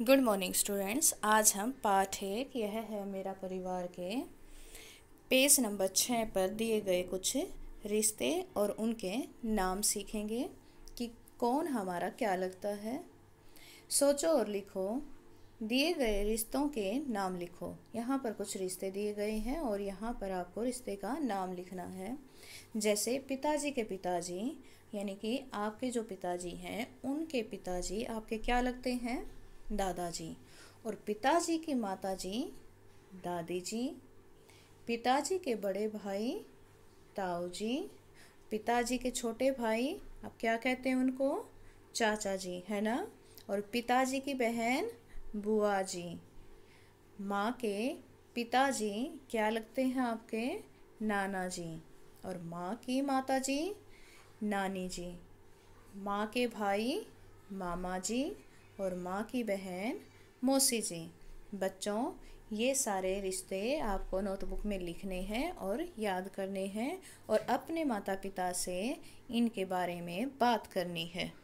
good morning students आज हम पाठ एक यह है मेरा परिवार के पेज नंबर छः पर दिए गए कुछ रिश्ते और उनके नाम सीखेंगे कि कौन हमारा क्या लगता है सोचो और लिखो दिए गए रिश्तों के नाम लिखो यहाँ पर कुछ रिश्ते दिए गए हैं और यहाँ पर आपको रिश्ते का नाम लिखना है जैसे पिताजी के पिताजी यानी कि आपके जो पिताजी हैं उनके पिताजी आपके क्या लगते हैं दादाजी और पिताजी की माताजी दादी जी पिताजी के बड़े भाई ताऊ जी पिताजी के छोटे भाई अब क्या कहते हैं उनको चाचा जी है ना और पिताजी की बहन बुआ जी माँ के पिताजी क्या लगते हैं आपके नाना जी और माँ की माता जी नानी जी माँ के भाई मामा जी और माँ की बहन मौसी जी बच्चों ये सारे रिश्ते आपको नोटबुक में लिखने हैं और याद करने हैं और अपने माता पिता से इनके बारे में बात करनी है